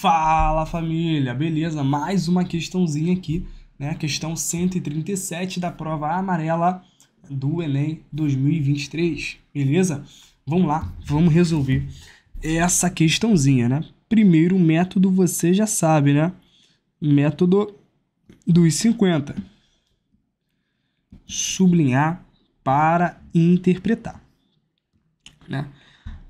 Fala família, beleza? Mais uma questãozinha aqui, né? Questão 137 da prova amarela do Enem 2023, beleza? Vamos lá, vamos resolver essa questãozinha, né? Primeiro método você já sabe, né? Método dos 50. Sublinhar para interpretar, né?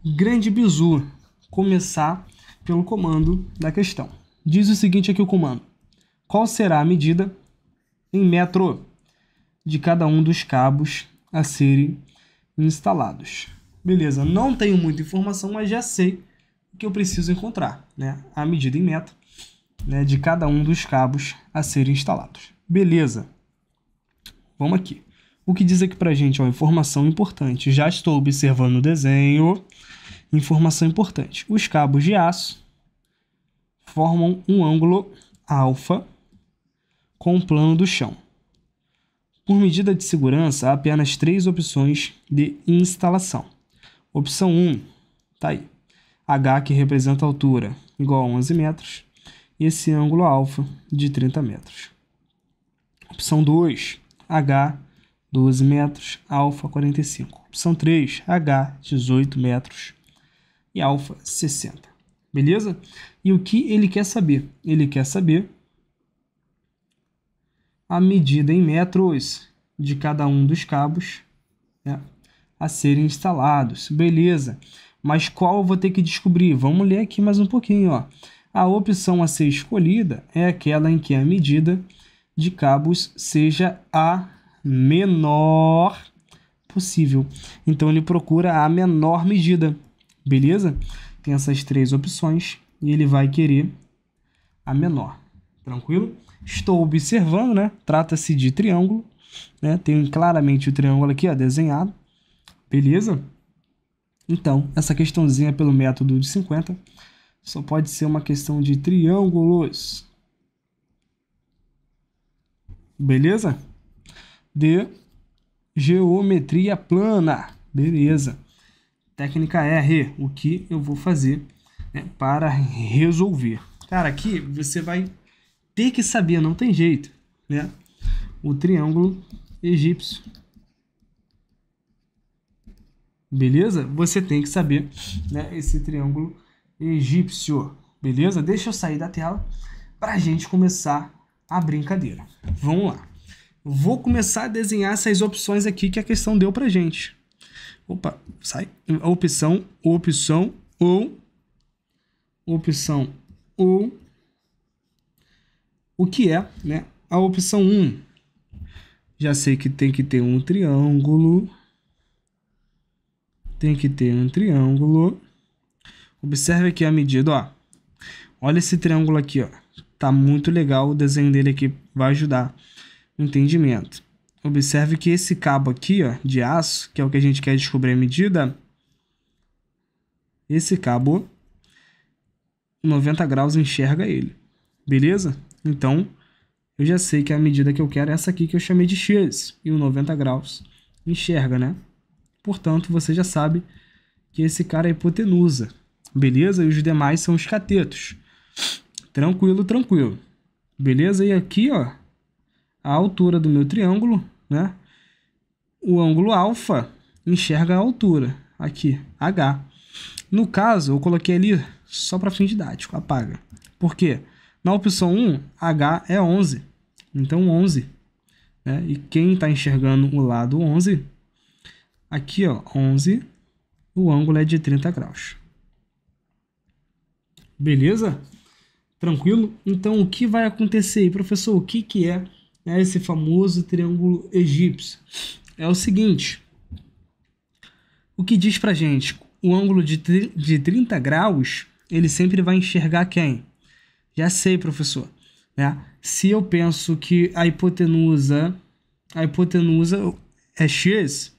Grande bizu, começar pelo comando da questão. Diz o seguinte aqui o comando. Qual será a medida em metro de cada um dos cabos a serem instalados? Beleza, não tenho muita informação, mas já sei o que eu preciso encontrar, né? A medida em metro né, de cada um dos cabos a serem instalados. Beleza. Vamos aqui. O que diz aqui para gente? uma informação importante. Já estou observando o desenho Informação importante: os cabos de aço formam um ângulo alfa com o plano do chão. Por medida de segurança, há apenas três opções de instalação. Opção 1, tá aí. H, que representa a altura, igual a 11 metros, e esse ângulo alfa de 30 metros. Opção 2, H, 12 metros, alfa 45. Opção 3, H, 18 metros, e alfa 60. Beleza? E o que ele quer saber? Ele quer saber a medida em metros de cada um dos cabos né, a serem instalados. Beleza. Mas qual eu vou ter que descobrir? Vamos ler aqui mais um pouquinho. Ó. A opção a ser escolhida é aquela em que a medida de cabos seja a menor possível. Então ele procura a menor medida. Beleza? Tem essas três opções e ele vai querer a menor. Tranquilo? Estou observando, né? Trata-se de triângulo, né? Tem claramente o triângulo aqui, ó, desenhado. Beleza? Então, essa questãozinha pelo método de 50 só pode ser uma questão de triângulos. Beleza? De geometria plana. Beleza. Técnica é R, o que eu vou fazer né, para resolver. Cara, aqui você vai ter que saber, não tem jeito, né? O triângulo egípcio. Beleza? Você tem que saber né, esse triângulo egípcio. Beleza? Deixa eu sair da tela para a gente começar a brincadeira. Vamos lá. Vou começar a desenhar essas opções aqui que a questão deu para gente. Opa, sai. A opção, opção ou opção ou o que é, né? A opção 1. Já sei que tem que ter um triângulo. Tem que ter um triângulo. Observe aqui a medida, ó. Olha esse triângulo aqui, ó. Tá muito legal, o desenho dele aqui vai ajudar o entendimento. Observe que esse cabo aqui, ó, de aço, que é o que a gente quer descobrir a medida, esse cabo 90 graus enxerga ele, beleza? Então, eu já sei que a medida que eu quero é essa aqui que eu chamei de x, e o 90 graus enxerga, né? Portanto, você já sabe que esse cara é hipotenusa, beleza? E os demais são os catetos. Tranquilo, tranquilo. Beleza? E aqui, ó, a altura do meu triângulo né? O ângulo alfa enxerga a altura, aqui, H. No caso, eu coloquei ali só para fim didático, apaga. Por quê? Na opção 1, H é 11, então 11. Né? E quem está enxergando o lado 11, aqui ó, 11, o ângulo é de 30 graus. Beleza? Tranquilo? Então, o que vai acontecer aí, professor? O que, que é né, esse famoso triângulo egípcio. É o seguinte: o que diz pra gente? O ângulo de, de 30 graus ele sempre vai enxergar quem? Já sei, professor. Né? Se eu penso que a hipotenusa, a hipotenusa é x,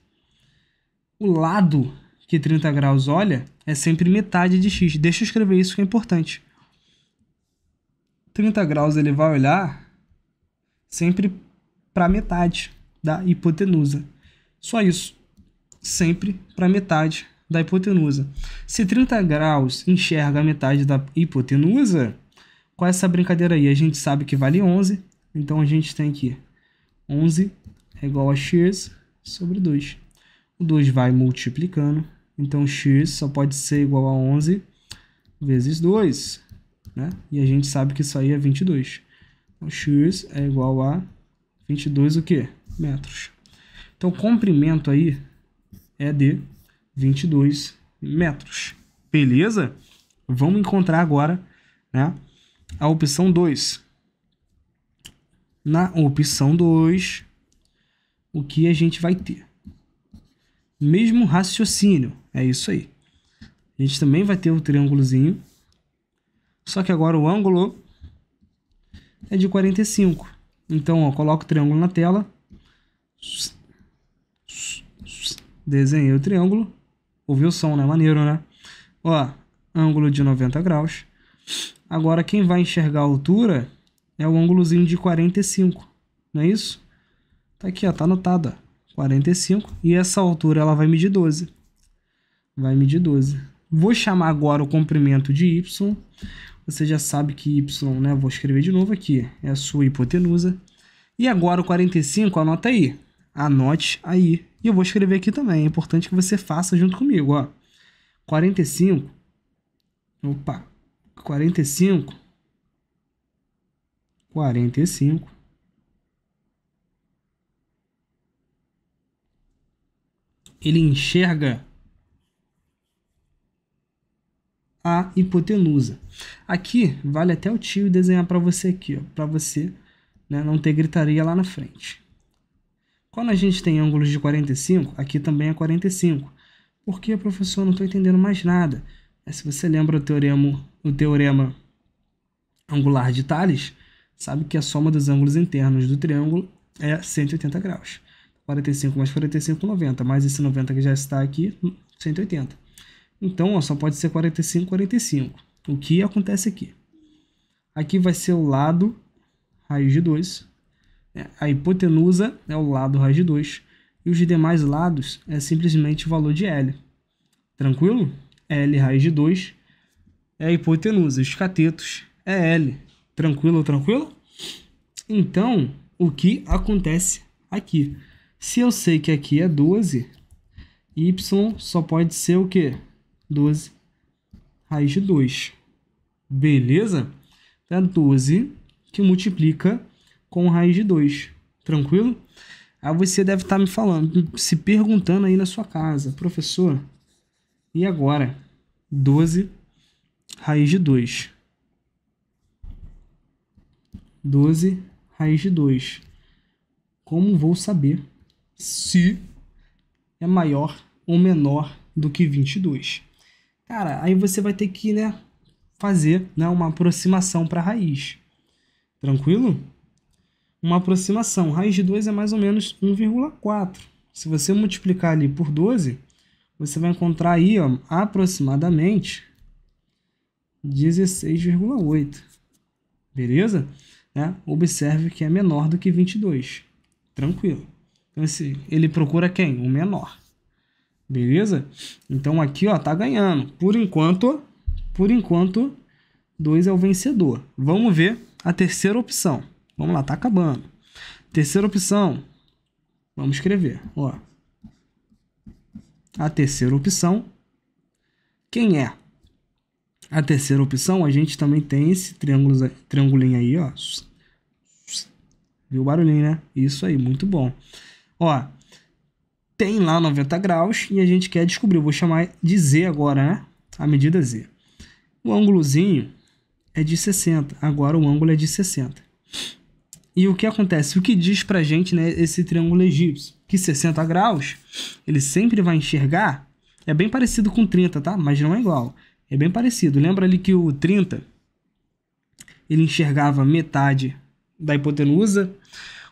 o lado que 30 graus olha é sempre metade de x. Deixa eu escrever isso que é importante. 30 graus ele vai olhar sempre para metade da hipotenusa. Só isso, sempre para metade da hipotenusa. Se 30 graus enxerga a metade da hipotenusa, com é essa brincadeira aí, a gente sabe que vale 11, então a gente tem aqui 11 é igual a x sobre 2. O 2 vai multiplicando, então x só pode ser igual a 11 vezes 2, né? E a gente sabe que isso aí é 22. O x é igual a 22 o quê? Metros. Então, o comprimento aí é de 22 metros. Beleza? Vamos encontrar agora né, a opção 2. Na opção 2, o que a gente vai ter? Mesmo raciocínio, é isso aí. A gente também vai ter o triângulozinho, só que agora o ângulo é de 45. Então, ó, coloco o triângulo na tela. Desenhei o triângulo. Ouviu o som, né? Maneiro, né? Ó, ângulo de 90 graus. Agora, quem vai enxergar a altura é o ângulozinho de 45, não é isso? Tá aqui, ó, tá anotado, ó, 45. E essa altura, ela vai medir 12. Vai medir 12. Vou chamar agora o comprimento de Y. Você já sabe que y, né? Vou escrever de novo aqui. É a sua hipotenusa. E agora o 45, anota aí. Anote aí. E eu vou escrever aqui também. É importante que você faça junto comigo, ó. 45. Opa. 45. 45. Ele enxerga a hipotenusa. Aqui vale até o tio desenhar para você aqui, para você né, não ter gritaria lá na frente. Quando a gente tem ângulos de 45, aqui também é 45. Por que, professor? Não estou entendendo mais nada. É, se você lembra o teorema, o teorema angular de Thales, sabe que a soma dos ângulos internos do triângulo é 180 graus. 45 mais 45, 90. Mais esse 90 que já está aqui, 180. Então, ó, só pode ser 45, 45. O que acontece aqui? Aqui vai ser o lado raiz de 2. Né? A hipotenusa é o lado raiz de 2. E os demais lados é simplesmente o valor de L. Tranquilo? L raiz de 2 é a hipotenusa. Os catetos é L. Tranquilo, tranquilo? Então, o que acontece aqui? Se eu sei que aqui é 12, y só pode ser o quê? 12 raiz de 2. Beleza? Então, é 12 que multiplica com raiz de 2. Tranquilo? Aí você deve estar tá me falando, se perguntando aí na sua casa, professor, e agora? 12 raiz de 2. 12 raiz de 2. Como vou saber se é maior ou menor do que 22? Cara, aí você vai ter que, né, fazer né, uma aproximação para a raiz. Tranquilo? Uma aproximação. Raiz de 2 é mais ou menos 1,4. Se você multiplicar ali por 12, você vai encontrar aí ó, aproximadamente 16,8. Beleza? Né? Observe que é menor do que 22. Tranquilo. Então, esse, ele procura quem? O menor. Beleza? Então aqui, ó, tá ganhando. Por enquanto, por enquanto, 2 é o vencedor. Vamos ver a terceira opção. Vamos lá, tá acabando. Terceira opção, vamos escrever, ó. A terceira opção, quem é? A terceira opção, a gente também tem esse triângulo, triângulinha aí, ó. Viu o barulhinho, né? Isso aí, muito bom. Ó, tem lá 90 graus e a gente quer descobrir. Eu vou chamar de Z agora, né? A medida Z. O ângulozinho é de 60. Agora o ângulo é de 60. E o que acontece? O que diz pra gente né, esse triângulo egípcio? Que 60 graus, ele sempre vai enxergar. É bem parecido com 30, tá? Mas não é igual. É bem parecido. Lembra ali que o 30, ele enxergava metade da hipotenusa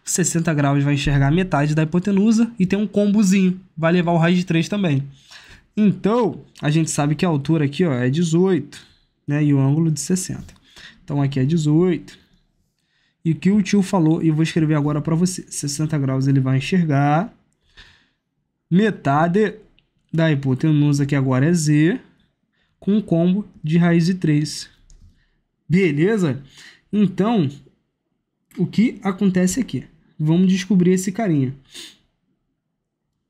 60 graus vai enxergar metade da hipotenusa e tem um combozinho, vai levar o raiz de 3 também. Então, a gente sabe que a altura aqui ó, é 18 né, e o ângulo de 60. Então, aqui é 18. E o que o tio falou, e eu vou escrever agora para você. 60 graus ele vai enxergar metade da hipotenusa, que agora é Z, com um combo de raiz de 3. Beleza? Então, o que acontece aqui? Vamos descobrir esse carinha.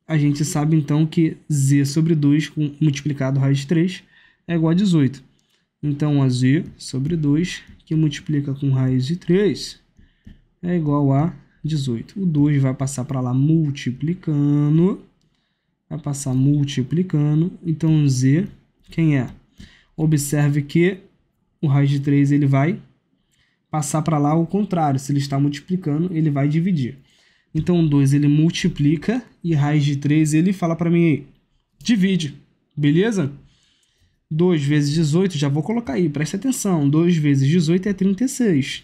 A gente sabe então que z sobre 2 multiplicado raiz de 3 é igual a 18. Então a z sobre 2 que multiplica com raiz de 3 é igual a 18. O 2 vai passar para lá multiplicando. Vai passar multiplicando. Então z, quem é? Observe que o raiz de 3 ele vai passar para lá o contrário. Se ele está multiplicando, ele vai dividir. Então, 2 ele multiplica e raiz de 3 ele fala para mim aí, divide, beleza? 2 vezes 18, já vou colocar aí, presta atenção. 2 vezes 18 é 36.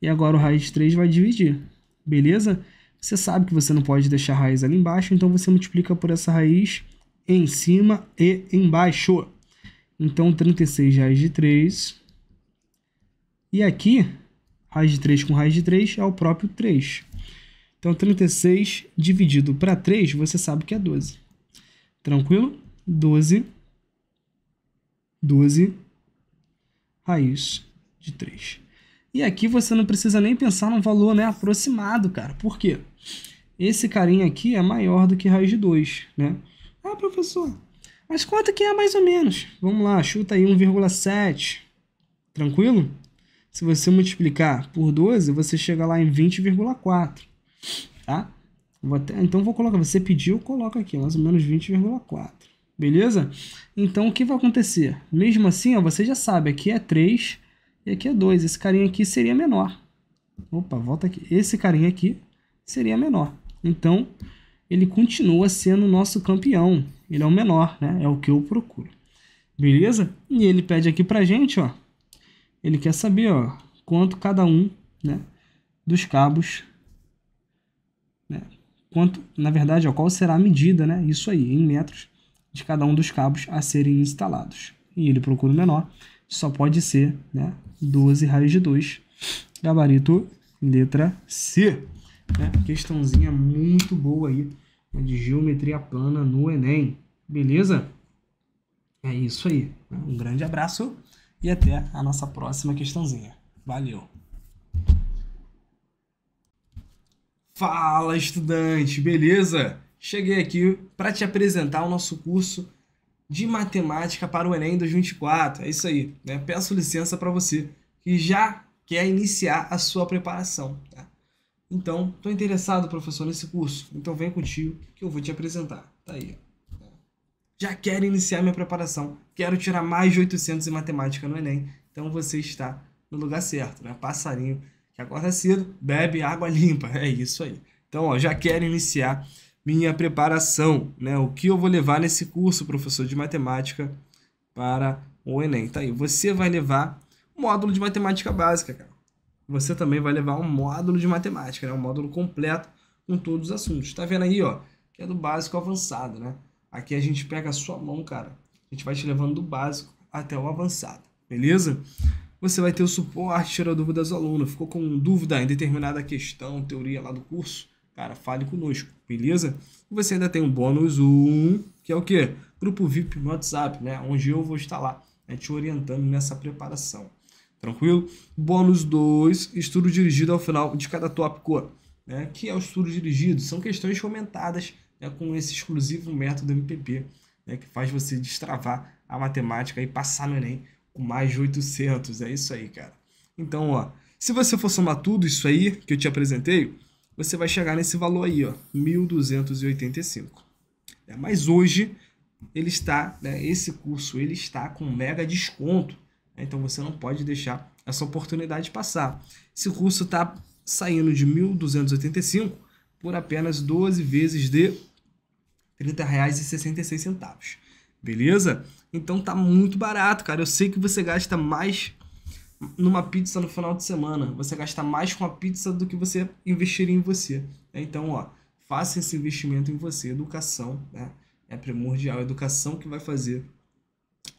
E agora o raiz de 3 vai dividir, beleza? Você sabe que você não pode deixar a raiz ali embaixo, então você multiplica por essa raiz em cima e embaixo. Então, 36 raiz de 3. E aqui, raiz de 3 com raiz de 3 é o próprio 3. Então, 36 dividido para 3, você sabe que é 12. Tranquilo? 12, 12, raiz de 3. E aqui você não precisa nem pensar num valor né, aproximado, cara. Por quê? Esse carinha aqui é maior do que raiz de 2, né? Ah, professor, mas quanto que é mais ou menos? Vamos lá, chuta aí 1,7. Tranquilo? Se você multiplicar por 12, você chega lá em 20,4, tá? Vou até, então vou colocar, você pediu, coloca aqui, mais ou menos 20,4, beleza? Então o que vai acontecer? Mesmo assim, ó, você já sabe, aqui é 3 e aqui é 2, esse carinha aqui seria menor. Opa, volta aqui. Esse carinha aqui seria menor. Então, ele continua sendo nosso campeão. Ele é o menor, né? É o que eu procuro. Beleza? E ele pede aqui pra gente, ó, ele quer saber ó, quanto cada um né, dos cabos, né, quanto, na verdade, ó, qual será a medida, né, isso aí, em metros, de cada um dos cabos a serem instalados. E ele procura o menor, só pode ser né, 12 raiz de 2, gabarito letra C. Né? Questãozinha muito boa aí, né, de geometria plana no Enem, beleza? É isso aí, né, um grande abraço e até a nossa próxima questãozinha. Valeu! Fala, estudante, beleza? Cheguei aqui para te apresentar o nosso curso de matemática para o Enem 2024. É isso aí, né? Peço licença para você que já quer iniciar a sua preparação. Tá? Então, estou interessado, professor, nesse curso. Então, vem contigo que eu vou te apresentar. Tá aí já quero iniciar minha preparação, quero tirar mais de 800 em matemática no Enem. Então você está no lugar certo, né? Passarinho que acorda cedo, bebe água limpa, é isso aí. Então, ó, já quero iniciar minha preparação, né? O que eu vou levar nesse curso, professor de matemática, para o Enem. Tá aí, você vai levar módulo de matemática básica, cara. Você também vai levar um módulo de matemática, né? Um módulo completo com todos os assuntos. Tá vendo aí, ó, que é do básico ao avançado, né? Aqui a gente pega a sua mão, cara. A gente vai te levando do básico até o avançado, beleza? Você vai ter o suporte, tira dúvidas do aluno. Ficou com dúvida em determinada questão, teoria lá do curso? Cara, fale conosco, beleza? E você ainda tem um bônus 1, que é o quê? Grupo VIP no WhatsApp, né? Onde eu vou estar lá, né? te orientando nessa preparação. Tranquilo? Bônus 2, estudo dirigido ao final de cada tópico, né? Que é o estudo dirigido? São questões comentadas né, com esse exclusivo método MPP, né, que faz você destravar a matemática e passar no Enem com mais de 800. É isso aí, cara. Então, ó, se você for somar tudo isso aí que eu te apresentei, você vai chegar nesse valor aí, ó, 1285. É, mas hoje ele está, né, esse curso ele está com mega desconto. Né, então você não pode deixar essa oportunidade passar. Esse curso está saindo de 1285 por apenas 12 vezes de R$ 30,66. Beleza? Então tá muito barato, cara. Eu sei que você gasta mais numa pizza no final de semana. Você gasta mais com a pizza do que você investiria em você. É, então, ó, faça esse investimento em você. Educação, né? É primordial. A educação que vai fazer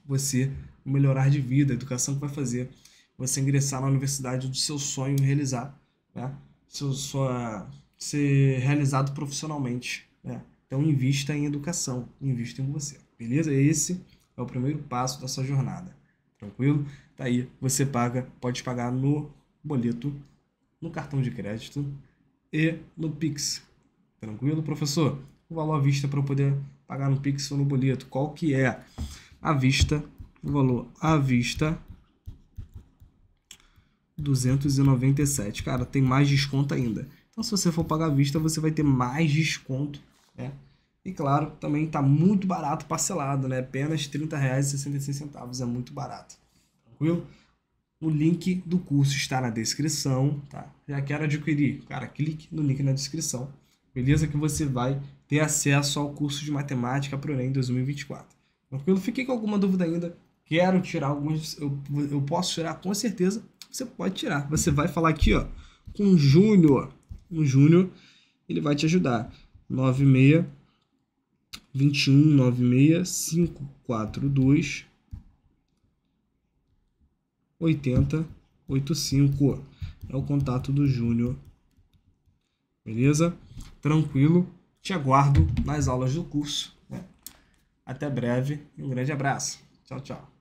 você melhorar de vida. A educação que vai fazer você ingressar na universidade do seu sonho e realizar, né? Seu, sua, ser realizado profissionalmente, né? Então invista em educação, invista em você, beleza? Esse é o primeiro passo da sua jornada. Tranquilo? Tá aí, você paga, pode pagar no boleto, no cartão de crédito e no Pix. Tranquilo, professor? O valor à vista para eu poder pagar no Pix ou no boleto, qual que é? À vista, o valor à vista 297. Cara, tem mais desconto ainda. Então se você for pagar à vista, você vai ter mais desconto né? E claro, também está muito barato parcelado, né? apenas R$ 30,66 é muito barato. Tranquilo? O link do curso está na descrição, tá? Já quero adquirir? Cara, clique no link na descrição, beleza? Que você vai ter acesso ao curso de matemática para o Enem 2024. Tranquilo? Fiquei com alguma dúvida ainda? Quero tirar algumas. Eu, eu posso tirar com certeza. Você pode tirar. Você vai falar aqui, ó, com o Júnior. O Júnior, ele vai te ajudar. 96 21 96 542 80 85. É o contato do Júnior. Beleza? Tranquilo. Te aguardo nas aulas do curso. Né? Até breve um grande abraço. Tchau, tchau.